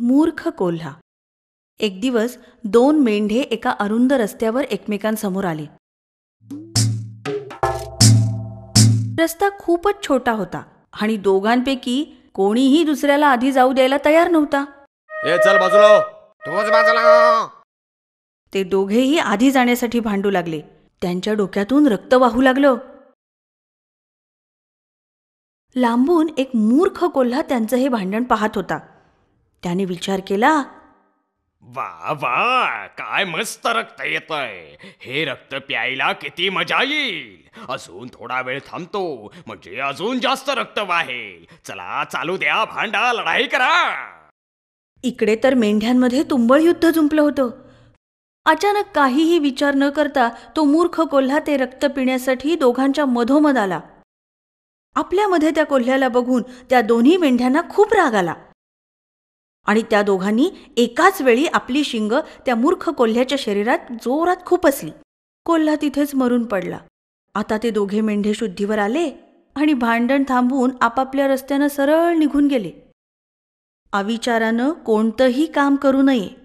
मूर्ख कोल्हा एक दिवस दोन मेंढे एका अरुंद रस्त्यावर एकमेकांसमोर आले रस्ता खूपच छोटा होता आणि दोघांपैकी कोणीही दुसऱ्याला आधी जाऊ द्यायला तयार नव्हता हो. हो. ते दोघेही आधी जाण्यासाठी भांडू लागले त्यांच्या डोक्यातून रक्त वाहू लागलं लांबून एक मूर्ख कोल्हा त्यांचं हे भांडण पाहत होता त्याने विचार केला वा वा काय मस्त रक्त येत हे रक्त प्यायला किती मजा येईल अजून थोडा वेळ थांबतो म्हणजे अजून जास्त रक्त वाहेल चला चालू द्या भांडा लढाई करा इकडे तर मेंढ्यांमध्ये तुंबळ युद्ध जुंपलं होतं अचानक काहीही विचार न करता तो मूर्ख कोल्हा ते रक्त पिण्यासाठी दोघांच्या मधोमध आला आपल्यामध्ये त्या कोल्ह्याला बघून त्या दोन्ही मेंढ्यांना खूप राग आला आणि त्या दोघांनी एकाच वेळी आपली शिंग त्या मूर्ख कोल्ह्याच्या शरीरात जोरात असली कोल्हा तिथेच मरून पडला आता ते दोघे मेंढे शुद्धीवर आले आणि भांडण थांबवून आपापल्या रस्त्यानं सरळ निघून गेले अविचारानं कोणतंही काम करू नये